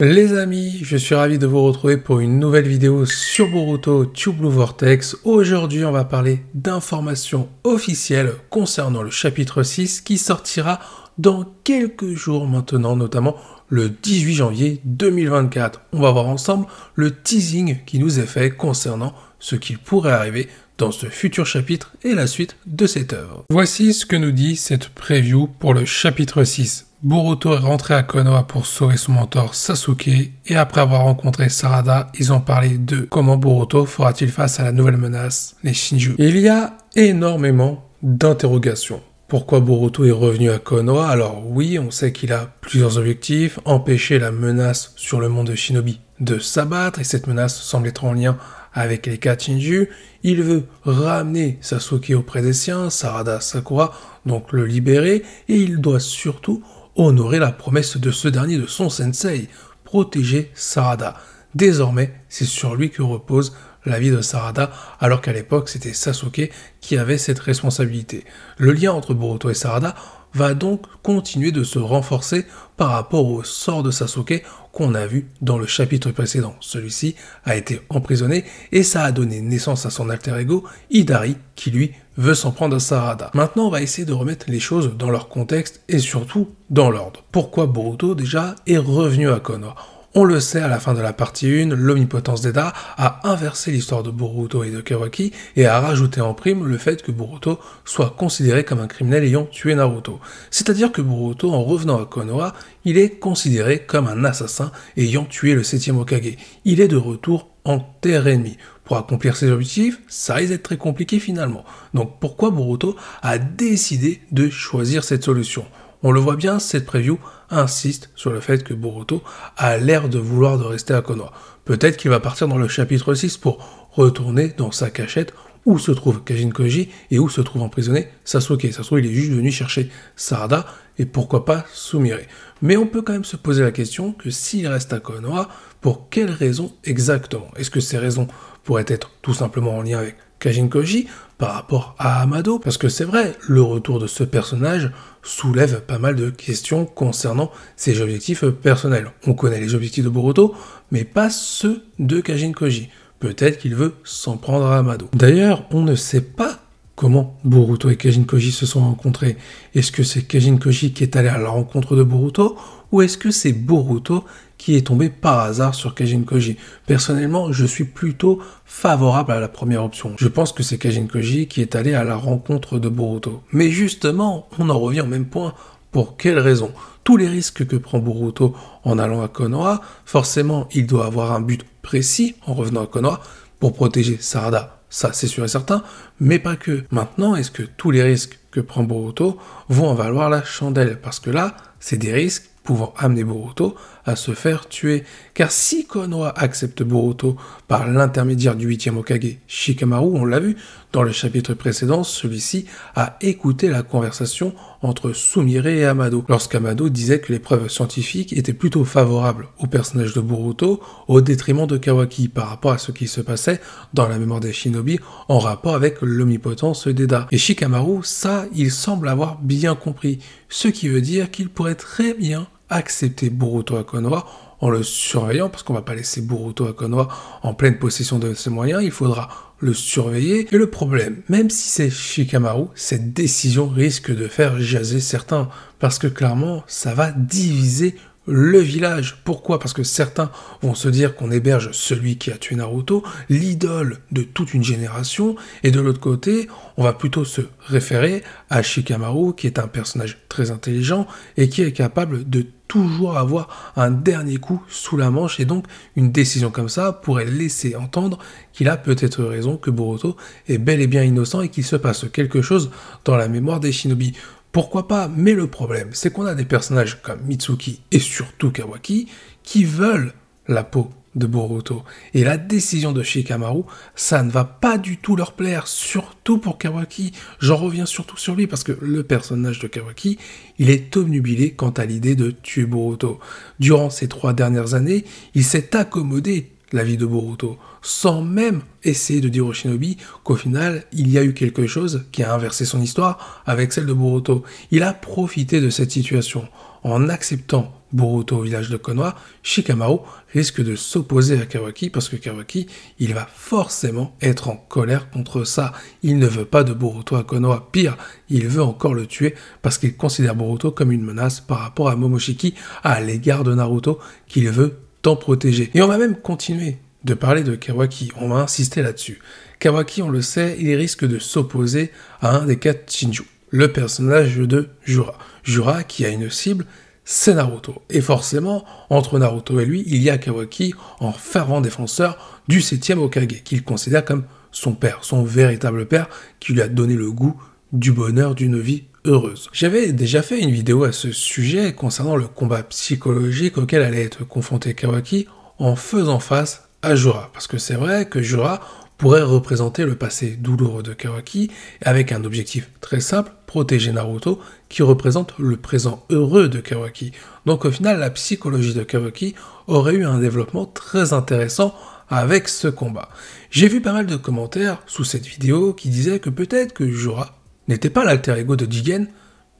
Les amis, je suis ravi de vous retrouver pour une nouvelle vidéo sur Boruto Tube Blue Vortex. Aujourd'hui, on va parler d'informations officielles concernant le chapitre 6 qui sortira dans quelques jours maintenant, notamment le 18 janvier 2024. On va voir ensemble le teasing qui nous est fait concernant ce qu'il pourrait arriver dans ce futur chapitre et la suite de cette œuvre. Voici ce que nous dit cette preview pour le chapitre 6. Boruto est rentré à Konoha pour sauver son mentor Sasuke et après avoir rencontré Sarada, ils ont parlé de comment Boruto fera-t-il face à la nouvelle menace, les Shinju. Il y a énormément d'interrogations. Pourquoi Boruto est revenu à Konoha Alors oui, on sait qu'il a plusieurs objectifs, empêcher la menace sur le monde de Shinobi de s'abattre et cette menace semble être en lien avec les 4 Shinju. Il veut ramener Sasuke auprès des siens, Sarada Sakura, donc le libérer, et il doit surtout honorer la promesse de ce dernier de son sensei, protéger Sarada. Désormais, c'est sur lui que repose la vie de Sarada, alors qu'à l'époque c'était Sasuke qui avait cette responsabilité. Le lien entre Boruto et Sarada, va donc continuer de se renforcer par rapport au sort de Sasuke qu'on a vu dans le chapitre précédent. Celui-ci a été emprisonné et ça a donné naissance à son alter ego, Hidari, qui lui veut s'en prendre à Sarada. Maintenant, on va essayer de remettre les choses dans leur contexte et surtout dans l'ordre. Pourquoi Boruto déjà est revenu à Konoha on le sait à la fin de la partie 1, l'omnipotence d'Eda a inversé l'histoire de Boruto et de Kawaki et a rajouté en prime le fait que Boruto soit considéré comme un criminel ayant tué Naruto. C'est-à-dire que Boruto, en revenant à Konoha, il est considéré comme un assassin ayant tué le 7 Okage. Il est de retour en terre ennemie. Pour accomplir ses objectifs, ça risque d'être très compliqué finalement. Donc pourquoi Boruto a décidé de choisir cette solution on le voit bien, cette preview insiste sur le fait que Boruto a l'air de vouloir de rester à Konoha. Peut-être qu'il va partir dans le chapitre 6 pour retourner dans sa cachette où se trouve Kajin Koji et où se trouve emprisonné Sasuke. Sasuke, il est juste venu chercher Sarada et pourquoi pas Sumire. Mais on peut quand même se poser la question que s'il reste à Konoha, pour quelles raisons exactement Est-ce que ces raisons pourraient être tout simplement en lien avec Koji par rapport à Amado, parce que c'est vrai, le retour de ce personnage soulève pas mal de questions concernant ses objectifs euh, personnels. On connaît les objectifs de Boruto, mais pas ceux de Koji. Peut-être qu'il veut s'en prendre à Amado. D'ailleurs, on ne sait pas comment Boruto et Koji se sont rencontrés. Est-ce que c'est Koji qui est allé à la rencontre de Boruto ou est-ce que c'est Boruto qui est tombé par hasard sur Kajin Koji Personnellement, je suis plutôt favorable à la première option. Je pense que c'est Kajin Koji qui est allé à la rencontre de Boruto. Mais justement, on en revient au même point. Pour quelle raison Tous les risques que prend Boruto en allant à Konoha, forcément, il doit avoir un but précis en revenant à Konoha pour protéger Sarada. Ça, c'est sûr et certain, mais pas que. Maintenant, est-ce que tous les risques que prend Boruto vont en valoir la chandelle Parce que là, c'est des risques pouvant amener Boruto à se faire tuer. Car si Konoha accepte Boruto par l'intermédiaire du 8e Okage Shikamaru, on l'a vu dans le chapitre précédent, celui-ci a écouté la conversation entre Sumire et Amado, lorsqu'Amado disait que les preuves scientifiques étaient plutôt favorables au personnage de Boruto au détriment de Kawaki par rapport à ce qui se passait dans la mémoire des shinobi en rapport avec l'omnipotence d'Eda. Et Shikamaru, ça, il semble avoir bien compris, ce qui veut dire qu'il pourrait très bien accepter Boruto Konoa en le surveillant, parce qu'on va pas laisser Boruto Konoa en pleine possession de ses moyens, il faudra le surveiller. Et le problème, même si c'est Shikamaru, cette décision risque de faire jaser certains, parce que clairement, ça va diviser le village. Pourquoi Parce que certains vont se dire qu'on héberge celui qui a tué Naruto, l'idole de toute une génération, et de l'autre côté, on va plutôt se référer à Shikamaru, qui est un personnage très intelligent et qui est capable de toujours avoir un dernier coup sous la manche, et donc une décision comme ça pourrait laisser entendre qu'il a peut-être raison, que Boruto est bel et bien innocent et qu'il se passe quelque chose dans la mémoire des shinobi pourquoi pas Mais le problème, c'est qu'on a des personnages comme Mitsuki et surtout Kawaki qui veulent la peau de Boruto. Et la décision de Shikamaru, ça ne va pas du tout leur plaire, surtout pour Kawaki. J'en reviens surtout sur lui parce que le personnage de Kawaki, il est obnubilé quant à l'idée de tuer Boruto. Durant ces trois dernières années, il s'est accommodé la vie de Boruto, sans même essayer de dire au shinobi qu'au final, il y a eu quelque chose qui a inversé son histoire avec celle de Boruto. Il a profité de cette situation. En acceptant Boruto au village de Konoha, Shikamaru risque de s'opposer à Kawaki parce que Kawaki, il va forcément être en colère contre ça. Il ne veut pas de Boruto à Konoha. Pire, il veut encore le tuer parce qu'il considère Boruto comme une menace par rapport à Momoshiki à l'égard de Naruto qu'il veut protégé Et on va même continuer de parler de Kawaki, on va insister là-dessus. Kawaki, on le sait, il risque de s'opposer à un des quatre Shinju, le personnage de Jura. Jura qui a une cible, c'est Naruto. Et forcément, entre Naruto et lui, il y a Kawaki en fervent défenseur du 7 Okage, qu'il considère comme son père, son véritable père, qui lui a donné le goût du bonheur d'une vie heureuse. J'avais déjà fait une vidéo à ce sujet concernant le combat psychologique auquel allait être confronté Kawaki en faisant face à Jura, parce que c'est vrai que Jura pourrait représenter le passé douloureux de Kawaki avec un objectif très simple, protéger Naruto, qui représente le présent heureux de Kawaki. Donc au final, la psychologie de Kawaki aurait eu un développement très intéressant avec ce combat. J'ai vu pas mal de commentaires sous cette vidéo qui disaient que peut-être que Jura n'était pas l'alter ego de Jigen,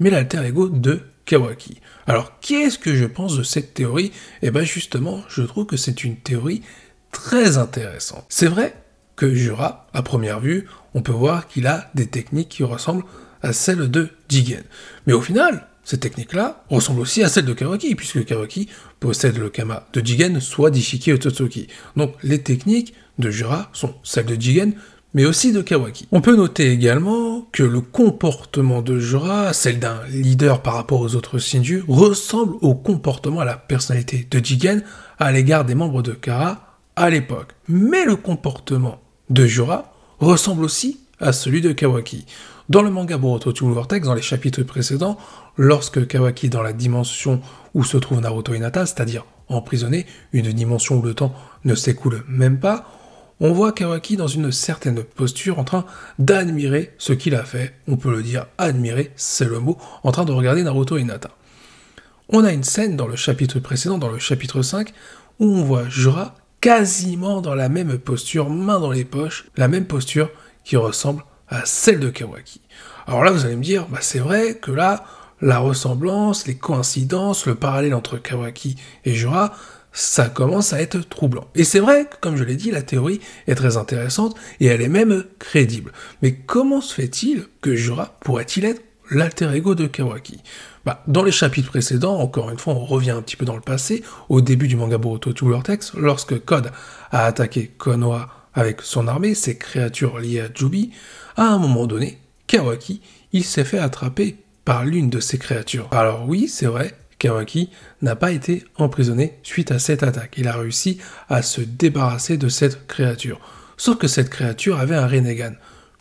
mais l'alter ego de Kawaki. Alors, qu'est-ce que je pense de cette théorie Eh bien, justement, je trouve que c'est une théorie très intéressante. C'est vrai que Jura, à première vue, on peut voir qu'il a des techniques qui ressemblent à celles de Jigen. Mais au final, ces techniques-là ressemblent aussi à celles de Kawaki, puisque Kawaki possède le kama de Jigen, soit d'Ishiki Totsuki. Donc les techniques de Jura sont celles de Jigen, mais aussi de Kawaki. On peut noter également que le comportement de Jura, celle d'un leader par rapport aux autres Shinju, ressemble au comportement, à la personnalité de Jigen à l'égard des membres de Kara à l'époque. Mais le comportement de Jura ressemble aussi à celui de Kawaki. Dans le manga Boruto Blue Vortex, dans les chapitres précédents, lorsque Kawaki est dans la dimension où se trouve Naruto Hinata, c'est-à-dire emprisonné, une dimension où le temps ne s'écoule même pas, on voit Kawaki dans une certaine posture en train d'admirer ce qu'il a fait. On peut le dire admirer, c'est le mot, en train de regarder Naruto et Nata. On a une scène dans le chapitre précédent, dans le chapitre 5, où on voit Jura quasiment dans la même posture, main dans les poches, la même posture qui ressemble à celle de Kawaki. Alors là, vous allez me dire, bah, c'est vrai que là, la ressemblance, les coïncidences, le parallèle entre Kawaki et Jura, ça commence à être troublant. Et c'est vrai que, comme je l'ai dit, la théorie est très intéressante et elle est même crédible. Mais comment se fait-il que Jura pourrait-il être l'alter ego de Kawaki bah, Dans les chapitres précédents, encore une fois, on revient un petit peu dans le passé, au début du manga Boruto Two Vortex, lorsque Code a attaqué Konoha avec son armée, ses créatures liées à Jubi, à un moment donné, Kawaki, il s'est fait attraper par l'une de ces créatures. Alors oui, c'est vrai, Kawaki n'a pas été emprisonné suite à cette attaque. Il a réussi à se débarrasser de cette créature. Sauf que cette créature avait un Renegan.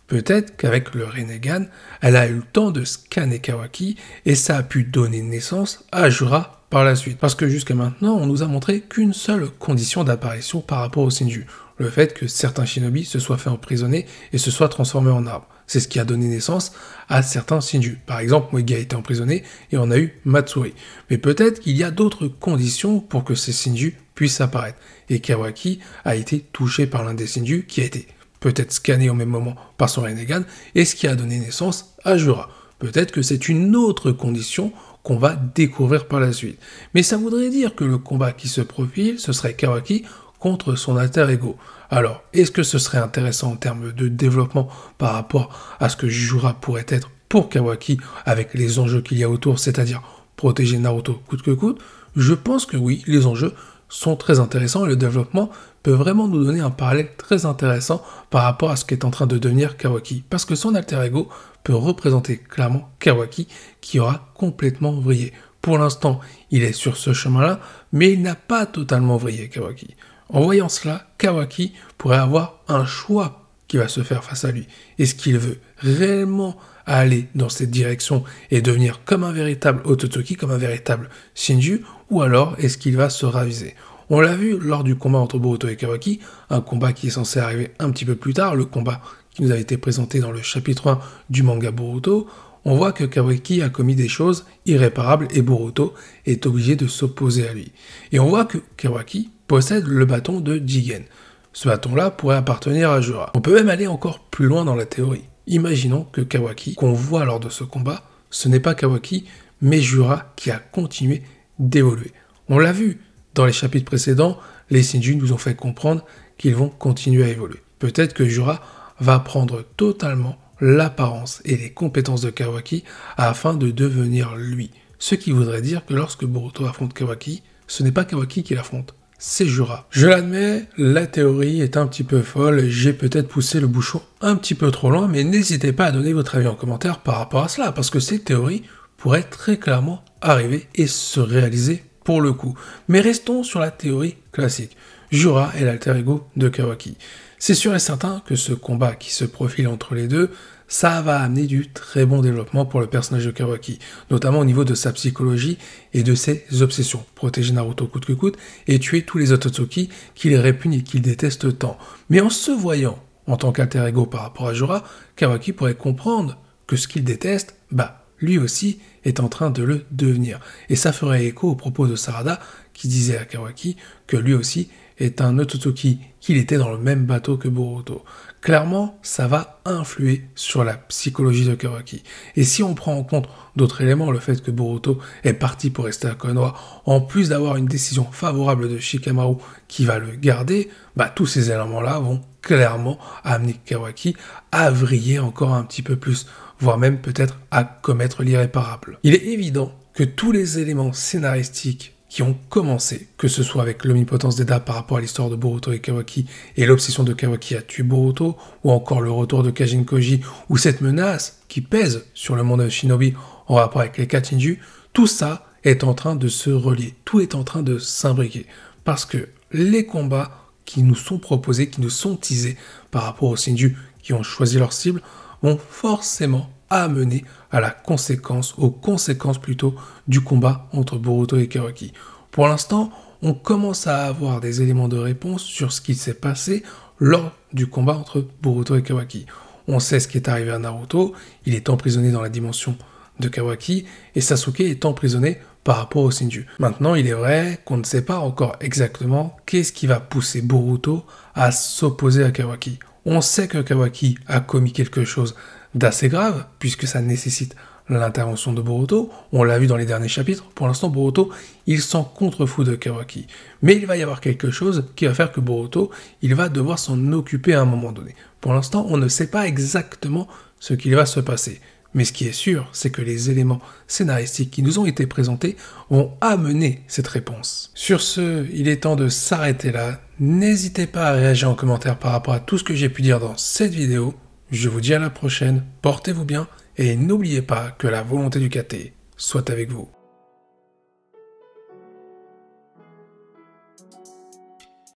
Peut-être qu'avec le Renegan, elle a eu le temps de scanner Kawaki et ça a pu donner naissance à Jura par la suite. Parce que jusqu'à maintenant, on nous a montré qu'une seule condition d'apparition par rapport au Senju, le fait que certains shinobi se soient fait emprisonner et se soient transformés en arbre. C'est ce qui a donné naissance à certains Shinju. Par exemple, Moegi a été emprisonné et on a eu Matsuri. Mais peut-être qu'il y a d'autres conditions pour que ces Shinju puissent apparaître. Et Kawaki a été touché par l'un des Shinju qui a été peut-être scanné au même moment par son Renegan et ce qui a donné naissance à Jura. Peut-être que c'est une autre condition qu'on va découvrir par la suite. Mais ça voudrait dire que le combat qui se profile, ce serait Kawaki contre son alter ego. Alors, est-ce que ce serait intéressant en termes de développement par rapport à ce que Jura pourrait être pour Kawaki avec les enjeux qu'il y a autour, c'est-à-dire protéger Naruto coûte que coûte Je pense que oui, les enjeux sont très intéressants et le développement peut vraiment nous donner un parallèle très intéressant par rapport à ce qui est en train de devenir Kawaki, parce que son alter ego peut représenter clairement Kawaki qui aura complètement vrillé. Pour l'instant, il est sur ce chemin-là, mais il n'a pas totalement vrillé Kawaki. En voyant cela, Kawaki pourrait avoir un choix qui va se faire face à lui. Est-ce qu'il veut réellement aller dans cette direction et devenir comme un véritable Ototoki, comme un véritable Shinju, ou alors est-ce qu'il va se raviser on l'a vu lors du combat entre Boruto et Kawaki, un combat qui est censé arriver un petit peu plus tard, le combat qui nous a été présenté dans le chapitre 1 du manga Boruto, on voit que Kawaki a commis des choses irréparables et Boruto est obligé de s'opposer à lui. Et on voit que Kawaki possède le bâton de Jigen. Ce bâton-là pourrait appartenir à Jura. On peut même aller encore plus loin dans la théorie. Imaginons que Kawaki, qu'on voit lors de ce combat, ce n'est pas Kawaki, mais Jura qui a continué d'évoluer. On l'a vu dans les chapitres précédents, les Sinjin nous ont fait comprendre qu'ils vont continuer à évoluer. Peut-être que Jura va prendre totalement l'apparence et les compétences de Kawaki afin de devenir lui. Ce qui voudrait dire que lorsque Boruto affronte Kawaki, ce n'est pas Kawaki qui l'affronte, c'est Jura. Je l'admets, la théorie est un petit peu folle, j'ai peut-être poussé le bouchon un petit peu trop loin, mais n'hésitez pas à donner votre avis en commentaire par rapport à cela, parce que ces théories pourraient très clairement arriver et se réaliser pour le coup. Mais restons sur la théorie classique. Jura est l'alter ego de Kawaki. C'est sûr et certain que ce combat qui se profile entre les deux, ça va amener du très bon développement pour le personnage de Kawaki, notamment au niveau de sa psychologie et de ses obsessions. Protéger Naruto coûte que coûte et tuer tous les qui qu'il répugne et qu'il déteste tant. Mais en se voyant en tant qu'alter ego par rapport à Jura, Kawaki pourrait comprendre que ce qu'il déteste, bah, lui aussi est en train de le devenir. Et ça ferait écho aux propos de Sarada qui disait à Kawaki que lui aussi est un Ototoki, qu'il était dans le même bateau que Boruto. Clairement, ça va influer sur la psychologie de Kawaki. Et si on prend en compte d'autres éléments, le fait que Boruto est parti pour rester à Konoha, en plus d'avoir une décision favorable de Shikamaru qui va le garder, bah, tous ces éléments-là vont clairement amener Kawaki à vriller encore un petit peu plus, voire même peut-être à commettre l'irréparable. Il est évident que tous les éléments scénaristiques qui ont commencé, que ce soit avec l'omnipotence d'Eda par rapport à l'histoire de Boruto et Kawaki et l'obsession de Kawaki à tuer Boruto, ou encore le retour de Kajin Koji, ou cette menace qui pèse sur le monde de Shinobi en rapport avec les Katinju, tout ça est en train de se relier, tout est en train de s'imbriquer, parce que les combats qui nous sont proposés, qui nous sont teasés par rapport aux Shinju qui ont choisi leur cible, vont forcément amener à la conséquence, aux conséquences plutôt, du combat entre Boruto et Kawaki. Pour l'instant, on commence à avoir des éléments de réponse sur ce qui s'est passé lors du combat entre Boruto et Kawaki. On sait ce qui est arrivé à Naruto, il est emprisonné dans la dimension de Kawaki, et Sasuke est emprisonné par rapport au Sinju. Maintenant, il est vrai qu'on ne sait pas encore exactement qu'est-ce qui va pousser Boruto à s'opposer à Kawaki. On sait que Kawaki a commis quelque chose d'assez grave, puisque ça nécessite l'intervention de Boruto. On l'a vu dans les derniers chapitres. Pour l'instant, Boruto, il s'en contrefou de Kawaki. Mais il va y avoir quelque chose qui va faire que Boruto, il va devoir s'en occuper à un moment donné. Pour l'instant, on ne sait pas exactement ce qu'il va se passer. Mais ce qui est sûr, c'est que les éléments scénaristiques qui nous ont été présentés vont amener cette réponse. Sur ce, il est temps de s'arrêter là. N'hésitez pas à réagir en commentaire par rapport à tout ce que j'ai pu dire dans cette vidéo. Je vous dis à la prochaine, portez-vous bien et n'oubliez pas que la volonté du caté soit avec vous.